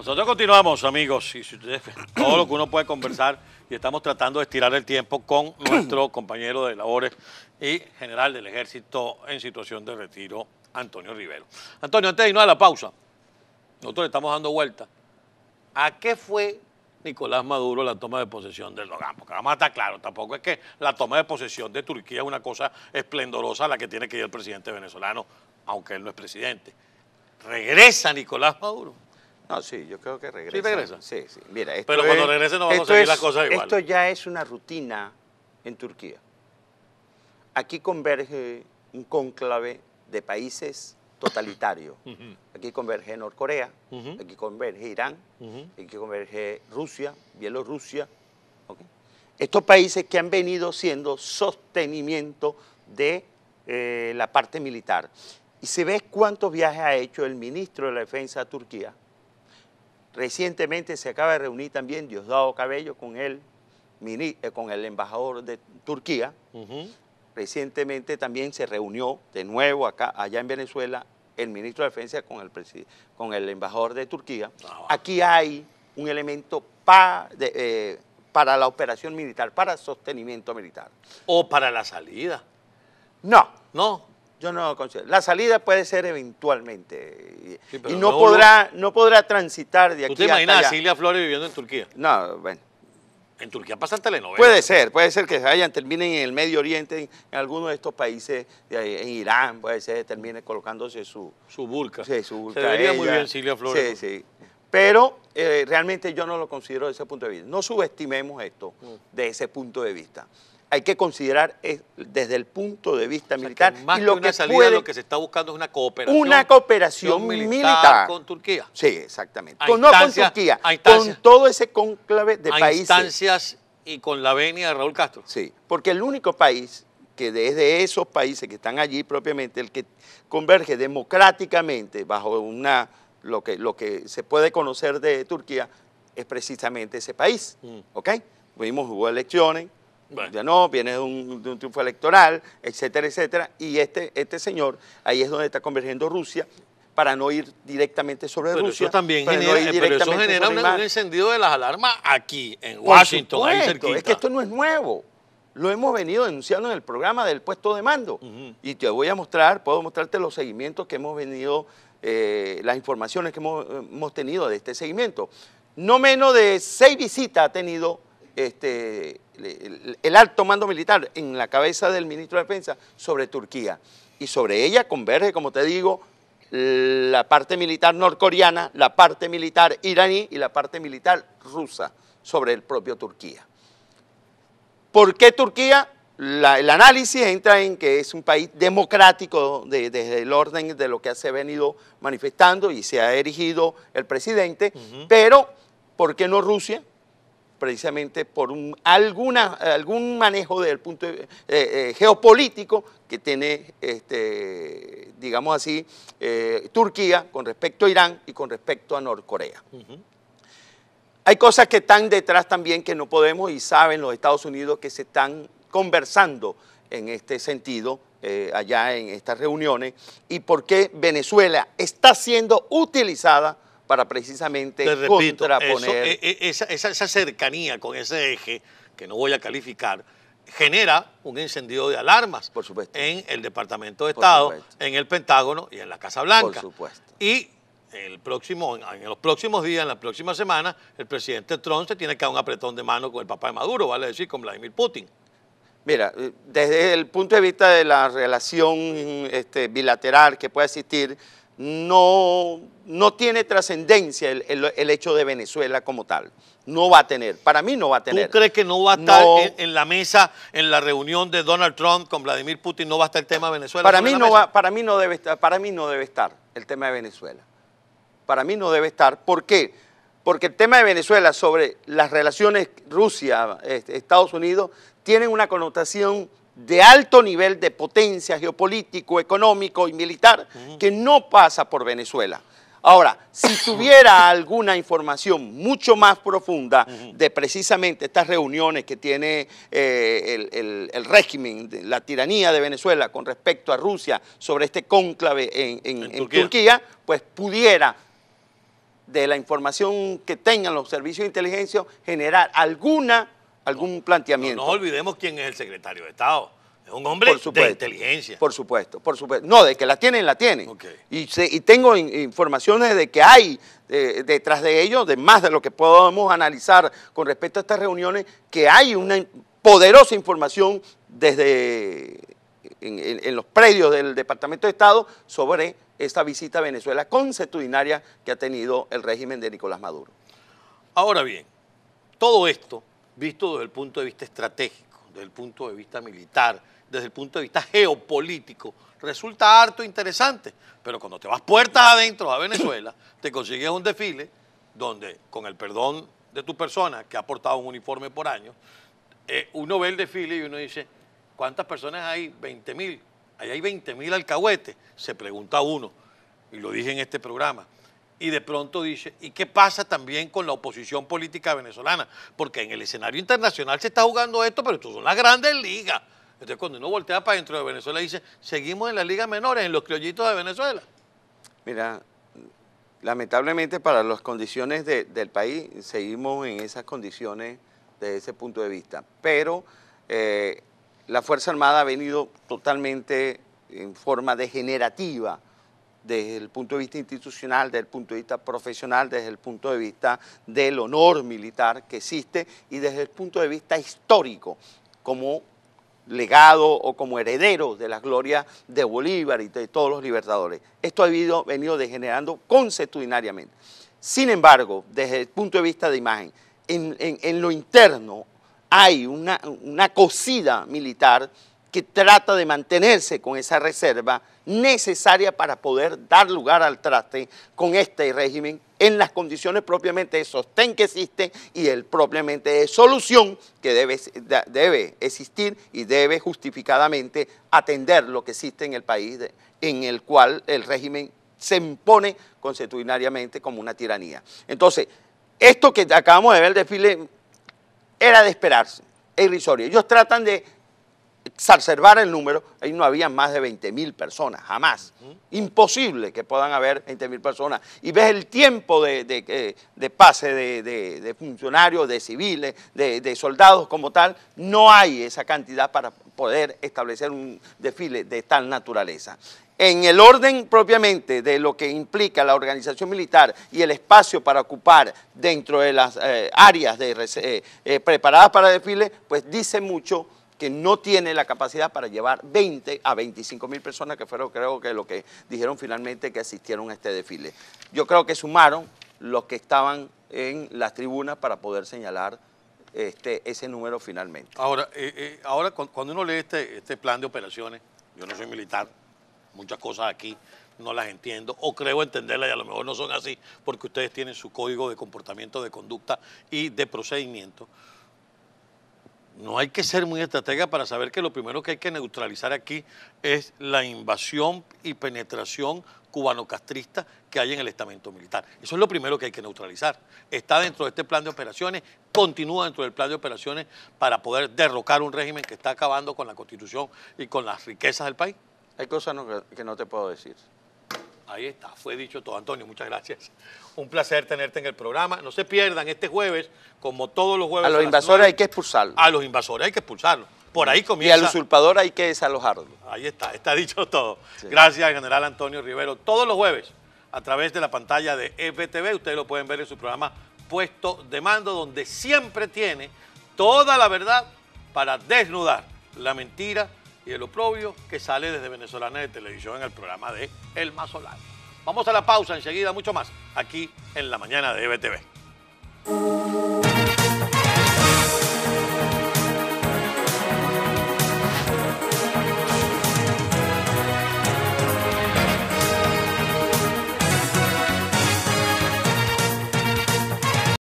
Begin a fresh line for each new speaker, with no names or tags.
Nosotros continuamos, amigos, y todo lo que uno puede conversar, y estamos tratando de estirar el tiempo con nuestro compañero de labores y general del ejército en situación de retiro, Antonio Rivero. Antonio, antes de irnos a la pausa, nosotros le estamos dando vuelta. ¿A qué fue Nicolás Maduro la toma de posesión del Erdogan? Porque vamos a estar claros, tampoco es que la toma de posesión de Turquía es una cosa esplendorosa a la que tiene que ir el presidente venezolano, aunque él no es presidente. Regresa Nicolás Maduro. No, sí, yo creo que regresa. Sí, regresa. Sí, esto Pero cuando regrese no vamos a seguir las igual. Esto
ya es una rutina en Turquía. Aquí converge un cónclave de países totalitarios. Aquí converge Norcorea, aquí converge Irán, aquí converge Rusia, Bielorrusia. Estos países que han venido siendo sostenimiento de eh, la parte militar. Y se ve cuántos viajes ha hecho el ministro de la Defensa de Turquía, Recientemente se acaba de reunir también Diosdado Cabello con el, eh, con el embajador de Turquía. Recientemente también se reunió de nuevo acá, allá en Venezuela, el ministro de Defensa con el, con el embajador de Turquía. Ah, Aquí hay un elemento eh, para la operación militar, para sostenimiento militar.
O para la salida. No. No. Yo no
considero. La salida puede ser eventualmente. y no, podrá, no podrá transitar
de aquí. ¿Tú te imaginas a Silvia Flores viviendo en Turquía? No, bueno. En Turquía pasan telenovelas. Puede ser,
puede ser que vayan, terminen en el Medio Oriente, en, alguno de estos países, en Irán, puede ser, termine colocándose su... Su burka. Sí, su burka. Se muy bien Silvia Flores. Sí, sí. Pero eh, realmente yo no lo considero de ese punto de vista. No subestimemos esto mm. de ese punto de vista hay que considerar es desde el punto de vista militar. más y lo que una lo que
se está buscando es una cooperación. Una cooperación militar, con Turquía. Sí, exactamente. Con, no con Turquía, con
todo ese conclave de a países. instancias
y con la venia de Raúl
Castro. Sí, porque el único país que desde esos países que están allí propiamente, el que converge democráticamente bajo una lo que, lo que se puede conocer de Turquía es precisamente ese país, mm. ¿ok? Vimos, hubo elecciones, ya no, viene de un, triunfo electoral, etcétera, etcétera. Y este, este señor, ahí es donde está convergiendo Rusia para no ir directamente sobre pero Rusia. Eso también genera, eh, pero eso genera un
encendido de las alarmas aquí, en Washington, ahí Es que
esto no es nuevo. Lo hemos venido denunciando en el programa del puesto de mando. Y te voy a mostrar, puedo mostrarte los seguimientos que hemos venido, eh, las informaciones que hemos, tenido de este seguimiento. No menos de seis visitas ha tenido este, el, alto mando militar en la cabeza del ministro de Defensa sobre Turquía. Y sobre ella converge, como te digo, la parte militar norcoreana, la parte militar iraní y la parte militar rusa sobre el propio Turquía. ¿Por qué Turquía? el análisis entra en que es un país democrático desde el orden de lo que se ha venido manifestando y se ha erigido el presidente, pero ¿por qué no Rusia? precisamente por alguna, algún manejo del punto eh, eh, geopolítico que tiene, este, digamos así, eh, Turquía con respecto a Irán y con respecto a Norcorea. Hay cosas que están detrás también que no podemos y saben los Estados Unidos que se están conversando en este sentido allá en estas reuniones y por qué Venezuela está siendo utilizada
para precisamente eh, eh, esa, esa, cercanía con ese eje, que no voy a calificar, genera un encendido de alarmas Por supuesto. en el Departamento de Estado, en el Pentágono y en la Casa Blanca. Por supuesto. Y el próximo, en los próximos días, en la próxima semana, el presidente Trump se tiene que dar un apretón de mano con el papá de Maduro, vale decir, con Vladimir Putin.
Mira, eh, desde el punto de vista de la relación este, bilateral que puede existir no, no tiene trascendencia el, hecho de Venezuela como tal. No va a tener, para mí no va a tener. ¿Tú
crees que no va a estar en, la mesa, en la reunión de Donald Trump con Vladimir Putin, no va a estar el tema de Venezuela? Para mí, no va, para, mí
no debe estar, para mí no debe estar el tema de Venezuela. Para mí no debe estar. ¿Por qué? Porque el tema de Venezuela sobre las relaciones Rusia-Estados este, Unidos tienen una connotación de alto nivel de potencia geopolítico, económico y militar que no pasa por Venezuela. Ahora, si tuviera alguna información mucho más profunda de precisamente estas reuniones que tiene eh, el, régimen, la tiranía de Venezuela con respecto a Rusia sobre este cónclave en, Turquía. Turquía, pues pudiera de la información que tengan los servicios de inteligencia generar alguna algún planteamiento. No,
olvidemos quién es el secretario de Estado. Es un hombre de inteligencia.
Por supuesto, por supuesto. No, de que la tienen, la tienen. Y, tengo informaciones de que hay detrás de ellos, de más de lo que podemos analizar con respecto a estas reuniones, que hay una poderosa información desde en, los predios del Departamento de Estado sobre esta visita a Venezuela consuetudinaria que ha tenido el régimen de Nicolás
Maduro. Ahora bien, todo esto visto desde el punto de vista estratégico, desde el punto de vista militar, desde el punto de vista geopolítico, resulta harto interesante. Pero cuando te vas puertas adentro a Venezuela, te consigues un desfile donde, con el perdón de tu persona, que ha portado un uniforme por años, eh, uno ve el desfile y uno dice, ¿cuántas personas hay? 20 mil. Ahí hay 20 mil alcahuetes, se pregunta uno, y lo dije en este programa y de pronto dice, ¿y qué pasa también con la oposición política venezolana? Porque en el escenario internacional se está jugando esto, pero esto son las grandes ligas. Entonces cuando uno voltea para dentro de Venezuela dice, seguimos en las ligas menores, en los criollitos de Venezuela.
Mira, lamentablemente para las condiciones del país, seguimos en esas condiciones desde ese punto de vista. Pero eh, la Fuerza Armada ha venido totalmente en forma degenerativa desde el punto de vista institucional, desde el punto de vista profesional, desde el punto de vista del honor militar que existe y desde el punto de vista histórico, como legado o como heredero de las gloria de Bolívar y de todos los libertadores. Esto ha venido, degenerando constitucionariamente. Sin embargo, desde el punto de vista de imagen, en, lo interno hay una, una cocida militar que trata de mantenerse con esa reserva necesaria para poder dar lugar al traste con este régimen en las condiciones propiamente de sostén que existen y el propiamente de solución que debe, debe existir y debe justificadamente atender lo que existe en el país en el cual el régimen se impone constitucionalmente como una tiranía. Entonces, esto que acabamos de ver el desfile era de esperarse, es irrisorio. Ellos tratan de exacerbar el número, ahí no había más de 20.000 mil personas, jamás. Imposible que puedan haber 20 mil personas. Y ves el tiempo de, eh, pase de, funcionarios, de civiles, de, soldados como tal, no hay esa cantidad para poder establecer un desfile de tal naturaleza. En el orden propiamente de lo que implica la organización militar y el espacio para ocupar dentro de las eh, áreas eh, preparadas para desfile, pues dice mucho que no tiene la capacidad para llevar 20 a 25 mil personas, que fueron creo que lo que dijeron finalmente que asistieron a este desfile. Yo creo que sumaron los que estaban en las tribunas para poder señalar este, ese número finalmente.
Ahora, eh, eh, ahora cuando uno lee este, este plan de operaciones, yo no soy militar, muchas cosas aquí no las entiendo o creo entenderlas y a lo mejor no son así porque ustedes tienen su código de comportamiento, de conducta y de procedimiento no hay que ser muy estratega para saber que lo primero que hay que neutralizar aquí es la invasión y penetración cubano-castrista que hay en el estamento militar. Eso es lo primero que hay que neutralizar. Está dentro de este plan de operaciones, continúa dentro del plan de operaciones para poder derrocar un régimen que está acabando con la constitución y con las riquezas del país. Hay cosas que no te puedo decir. Ahí está, fue dicho todo. Antonio, muchas gracias. Un placer tenerte en el programa. No se pierdan este jueves, como todos los jueves. A los invasores hay que expulsarlos. A los invasores hay que expulsarlos. Por ahí comienza. Y al usurpador hay que desalojarlo. Ahí está, está dicho todo. Gracias, general Antonio Rivero. Todos los jueves, a través de la pantalla de FTV, ustedes lo pueden ver en su programa Puesto de Mando, donde siempre tiene toda la verdad para desnudar la mentira y el oprobio que sale desde Venezolana de Televisión en el programa de El Mazolano. Vamos a la pausa enseguida, mucho más, aquí en la mañana de EBTV.